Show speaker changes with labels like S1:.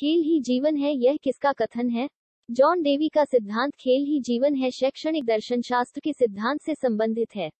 S1: खेल ही जीवन है यह किसका कथन है जॉन डेवी का सिद्धांत खेल ही जीवन है शैक्षणिक दर्शन शास्त्र के सिद्धांत से संबंधित है